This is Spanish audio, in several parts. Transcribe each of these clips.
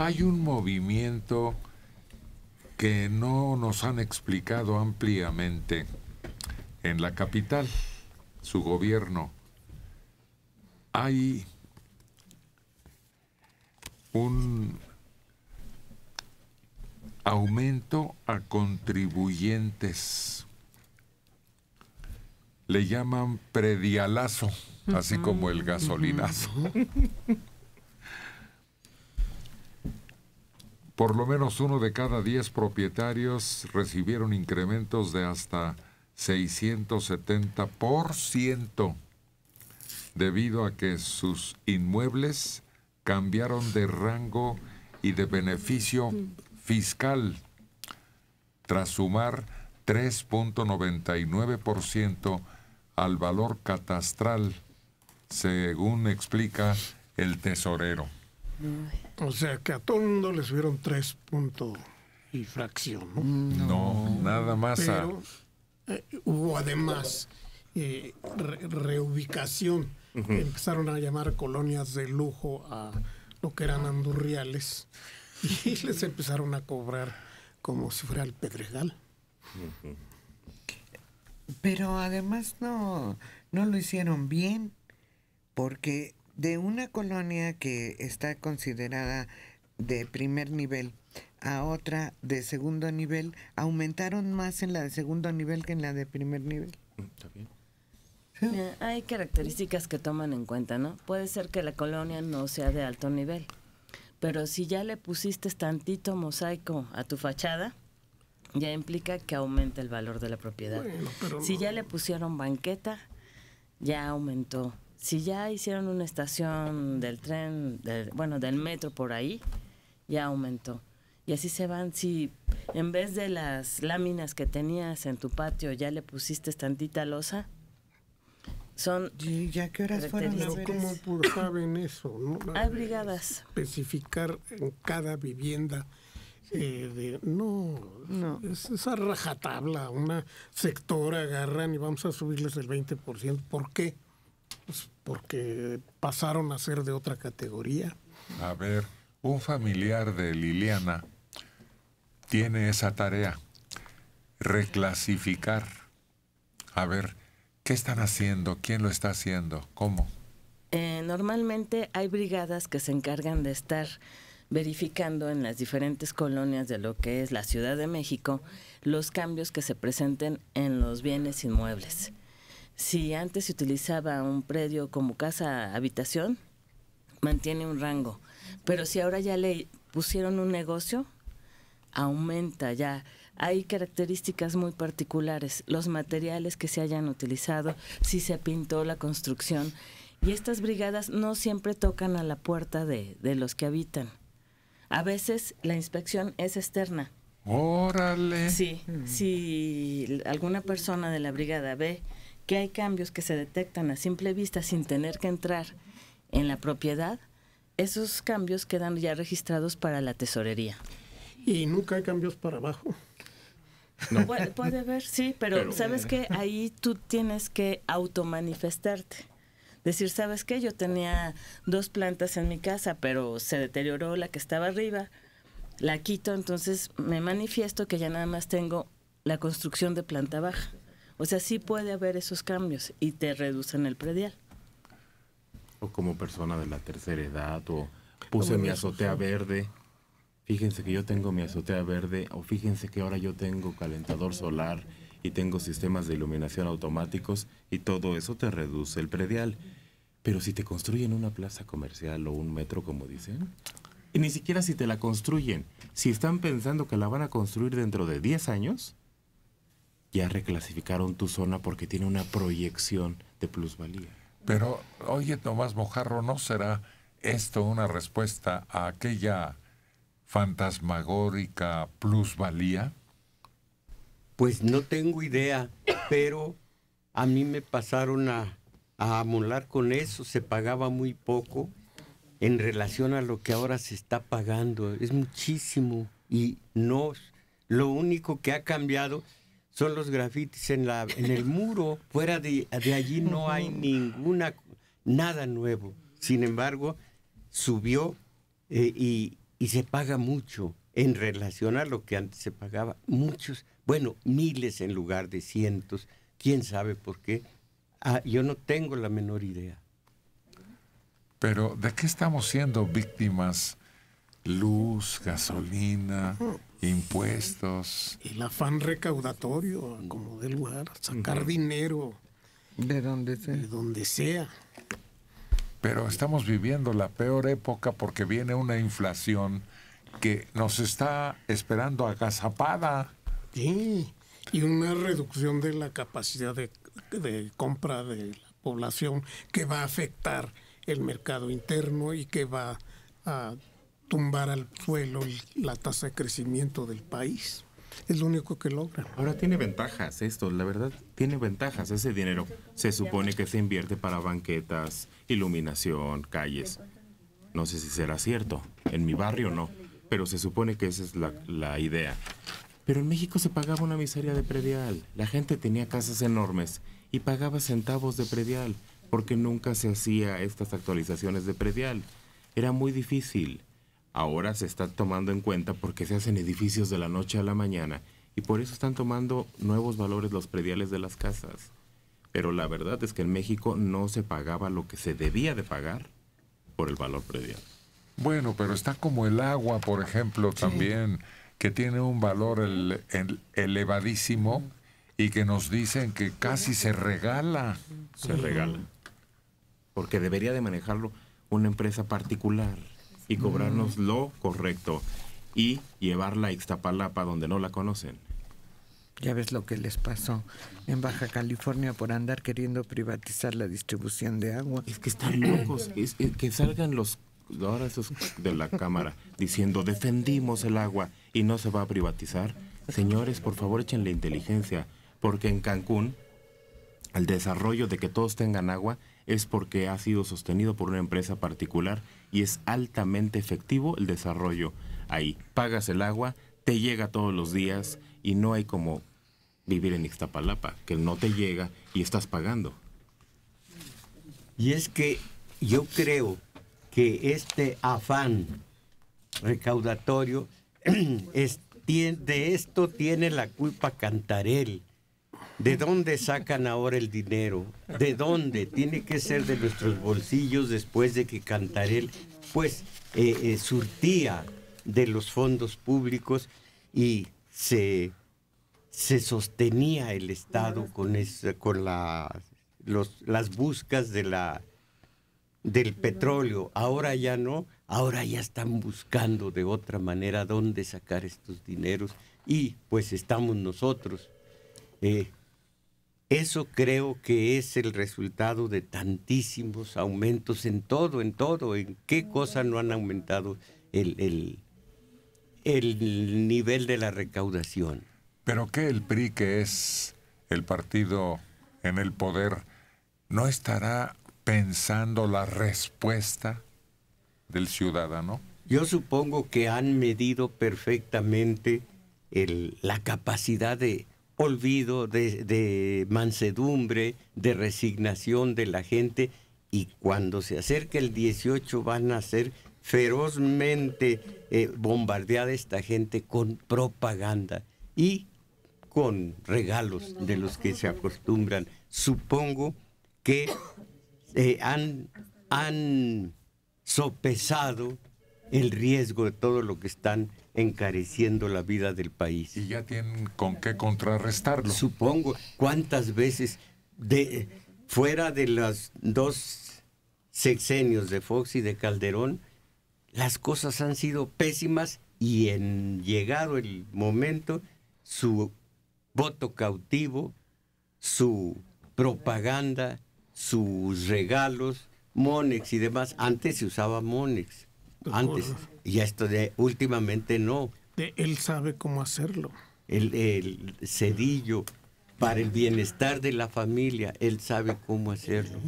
Hay un movimiento que no nos han explicado ampliamente en la capital, su gobierno. Hay un aumento a contribuyentes. Le llaman predialazo, así como el gasolinazo. Por lo menos uno de cada diez propietarios recibieron incrementos de hasta 670% debido a que sus inmuebles cambiaron de rango y de beneficio mm. fiscal, tras sumar 3.99% al valor catastral, según explica el tesorero. O sea que a todo el mundo les subieron tres puntos y fracción. Mm, no, nada más. a... Eh, hubo además eh, reubicación. Empezaron a llamar colonias de lujo a lo que eran andurriales y les empezaron a cobrar como si fuera el pedregal. Pero además no, no lo hicieron bien porque de una colonia que está considerada de primer nivel a otra de segundo nivel, aumentaron más en la de segundo nivel que en la de primer nivel. Mm, está bien. Hay características que toman en cuenta, ¿no? Puede ser que la colonia no sea de alto nivel, pero si ya le pusiste tantito mosaico a tu fachada, ya implica que aumenta el valor de la propiedad. si ya le pusieron banqueta, ya aumentó si ya hicieron una estación del tren, bueno, del metro por ahí, ya aumentó. Y así se van, si en vez de las láminas que tenías en tu patio ya le pusiste tantita losa, son... ¿Y ya qué horas fueron ¿Cómo eso? Hay brigadas. Especificar en cada vivienda. Eh, no, es esa rajatabla, una sector agarran y vamos a subirles el 20%. ¿Por qué? pues porque pasaron a ser de otra categoría. A ver, un familiar de Liliana tiene esa tarea, reclasificar. A ver, ¿qué están haciendo? ¿Quién lo está haciendo? ¿Cómo? Eh, normalmente hay brigadas que se encargan de estar verificando en las diferentes colonias de lo que es la Ciudad de México los cambios que se presenten en los bienes inmuebles. Si antes se utilizaba un predio como casa habitación, mantiene un rango. Pero si ahora ya le pusieron un negocio, aumenta ya. Hay características muy particulares, los materiales que se hayan utilizado, si se pintó la construcción. Y estas brigadas no siempre tocan a la puerta de, los que habitan. A veces la inspección es externa. Órale. Sí, si alguna persona de la brigada ve que hay cambios que se detectan a simple vista sin tener que entrar en la propiedad, esos cambios quedan ya registrados para la tesorería. ¿Y nunca hay cambios para abajo? No. Puede, haber, sí, pero, sabes que ahí tú tienes que automanifestarte. Decir, ¿sabes qué? Yo tenía dos plantas en mi casa, pero se deterioró la que estaba arriba, la quito, entonces me manifiesto que ya nada más tengo la construcción de planta baja. O sea, sí puede haber esos cambios y te reducen el predial. O como persona de la tercera edad, o puse mi azotea verde, fíjense que yo tengo mi azotea verde, o fíjense que ahora yo tengo calentador solar y tengo sistemas de iluminación automáticos y todo eso te reduce el predial. Pero si te construyen una plaza comercial o un metro, como dicen, y ni siquiera si te la construyen, si están pensando que la van a construir dentro de 10 años, ya reclasificaron tu zona porque tiene una proyección de plusvalía. Pero, oye, Tomás Mojarro, ¿no será esto una respuesta a aquella fantasmagórica plusvalía? Pues no tengo idea, pero a mí me pasaron a, amolar con eso, se pagaba muy poco en relación a lo que ahora se está pagando, es muchísimo y no, lo único que ha cambiado son los grafitis en, la, en el muro. Fuera de, de allí no hay ninguna, nada nuevo. Sin embargo, subió eh, y, se paga mucho en relación a lo que antes se pagaba. Muchos, bueno, miles en lugar de cientos. ¿Quién sabe por qué? Ah, yo no tengo la menor idea. Pero ¿de qué estamos siendo víctimas? Luz, gasolina, impuestos. El afán recaudatorio, como del lugar, sacar dinero. De donde sea. donde sea. Pero estamos viviendo la peor época porque viene una inflación que nos está esperando agazapada. Sí, y una reducción de la capacidad de, de compra de la población que va a afectar el mercado interno y que va a tumbar al suelo la tasa de crecimiento del país. Es lo único que logra. Ahora tiene ventajas esto, la verdad, tiene ventajas ese dinero. Se supone que se invierte para banquetas, iluminación, calles. No sé si será cierto, en mi barrio no, pero se supone que esa es la, idea. Pero en México se pagaba una miseria de predial. La gente tenía casas enormes y pagaba centavos de predial porque nunca se hacía estas actualizaciones de predial. Era muy difícil ahora se está tomando en cuenta porque se hacen edificios de la noche a la mañana y por eso están tomando nuevos valores los prediales de las casas. Pero la verdad es que en México no se pagaba lo que se debía de pagar por el valor predial. Bueno, pero está como el agua, por ejemplo, también, que tiene un valor elevadísimo y que nos dicen que casi se regala. Se regala. Porque debería de manejarlo una empresa particular y cobrarnos lo correcto y llevarla a Ixtapalapa donde no la conocen. Ya ves lo que les pasó en Baja California por andar queriendo privatizar la distribución de agua. Es que están locos, es, que salgan los ahora esos de la cámara diciendo defendimos el agua y no se va a privatizar. Señores, por favor echen la inteligencia, porque en Cancún el desarrollo de que todos tengan agua es porque ha sido sostenido por una empresa particular y es altamente efectivo el desarrollo ahí. Pagas el agua, te llega todos los días y no hay como vivir en Ixtapalapa, que no te llega y estás pagando. Y es que yo creo que este afán recaudatorio de esto tiene la culpa Cantarel, ¿De dónde sacan ahora el dinero? ¿De dónde? Tiene que ser de nuestros bolsillos después de que Cantarel pues eh, eh, surtía de los fondos públicos y se, sostenía el Estado con, con las buscas de la, del petróleo. Ahora ya no, ahora ya están buscando de otra manera dónde sacar estos dineros y pues estamos nosotros. Eh, eso creo que es el resultado de tantísimos aumentos en todo, en todo. ¿En qué cosa no han aumentado el, el, nivel de la recaudación? Pero que el PRI, que es el partido en el poder, no estará pensando la respuesta del ciudadano? Yo supongo que han medido perfectamente el, la capacidad de, olvido, de, mansedumbre, de resignación de la gente y cuando se acerca el 18 van a ser ferozmente eh, bombardeada esta gente con propaganda y con regalos de los que se acostumbran. Supongo que eh, han, han sopesado el riesgo de todo lo que están encareciendo la vida del país. Y ya tienen con qué contrarrestarlo. Supongo, ¿cuántas veces fuera de los dos sexenios de Fox y de Calderón, las cosas han sido pésimas y en llegado el momento, su voto cautivo, su propaganda, sus regalos, Monex y demás, antes se usaba Monex antes. Y esto de últimamente no. él sabe cómo hacerlo. El, cedillo para el bienestar de la familia, él sabe cómo hacerlo.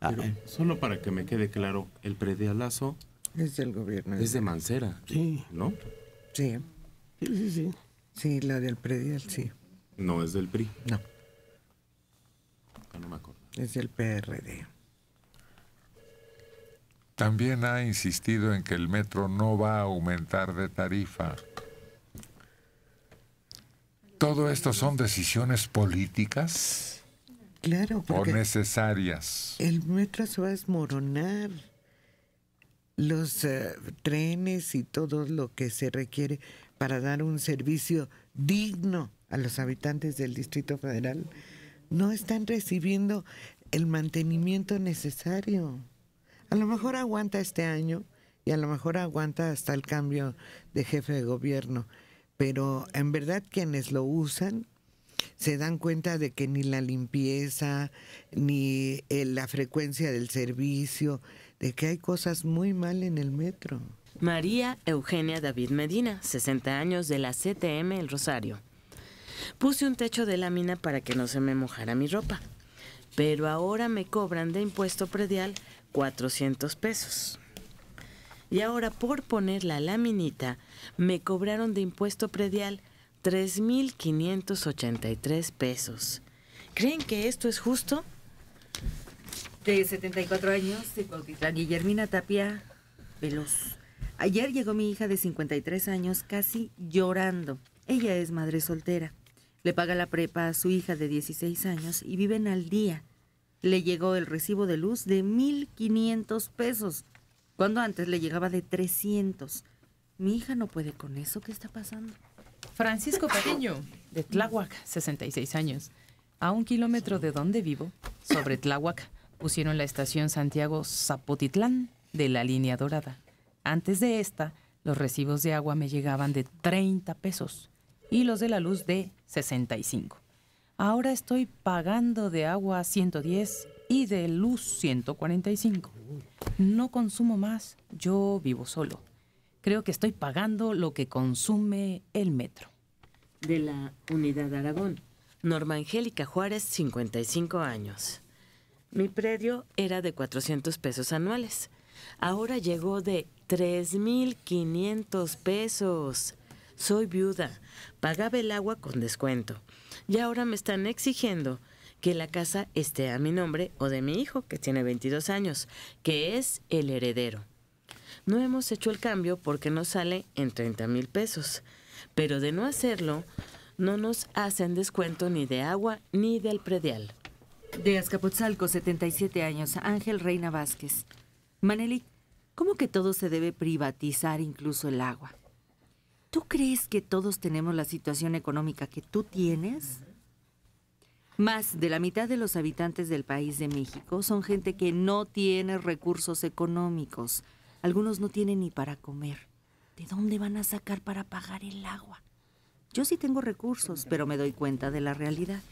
Ah, eh. solo para que me quede claro, el predialazo es del gobierno. Es de Mancera, sí. ¿no? Sí. Sí, sí, sí. la del predial, sí. No es del PRI. No. no me acuerdo. Es del PRD. También ha insistido en que el metro no va a aumentar de tarifa. ¿Todo esto son decisiones políticas? Claro. ¿O necesarias? El metro se va a desmoronar. Los eh, trenes y todo lo que se requiere para dar un servicio digno a los habitantes del Distrito Federal no están recibiendo el mantenimiento necesario a lo mejor aguanta este año y a lo mejor aguanta hasta el cambio de jefe de gobierno, pero en verdad quienes lo usan se dan cuenta de que ni la limpieza, ni eh, la frecuencia del servicio, de que hay cosas muy mal en el metro. María Eugenia David Medina, 60 años de la CTM El Rosario. Puse un techo de lámina para que no se me mojara mi ropa, pero ahora me cobran de impuesto predial 400 pesos. Y ahora por poner la laminita, me cobraron de impuesto predial 3.583 pesos. ¿Creen que esto es justo? De 74 años, Guillermina Tapia Veloz. Ayer llegó mi hija de 53 años casi llorando. Ella es madre soltera. Le paga la prepa a su hija de 16 años y viven al día le llegó el recibo de luz de 1.500 pesos, cuando antes le llegaba de 300. Mi hija no puede con eso, ¿qué está pasando? Francisco Cariño, de Tláhuac, 66 años. A un kilómetro de donde vivo, sobre Tláhuac, pusieron la estación Santiago Zapotitlán de la línea dorada. Antes de esta, los recibos de agua me llegaban de 30 pesos y los de la luz de 65. Ahora estoy pagando de agua 110 y de luz 145. No consumo más, yo vivo solo. Creo que estoy pagando lo que consume el metro. De la Unidad Aragón. Norma Angélica Juárez, 55 años. Mi predio era de 400 pesos anuales. Ahora llegó de 3.500 pesos. Soy viuda, pagaba el agua con descuento. Y ahora me están exigiendo que la casa esté a mi nombre o de mi hijo, que tiene 22 años, que es el heredero. No hemos hecho el cambio porque no sale en 30 mil pesos, pero de no hacerlo, no nos hacen descuento ni de agua ni del predial. De Azcapotzalco, 77 años, Ángel Reina Vázquez. Maneli, ¿cómo que todo se debe privatizar, incluso el agua? ¿Tú crees que todos tenemos la situación económica que tú tienes? Más de la mitad de los habitantes del país de México son gente que no tiene recursos económicos. Algunos no tienen ni para comer. ¿De dónde van a sacar para pagar el agua? Yo sí tengo recursos, pero me doy cuenta de la realidad.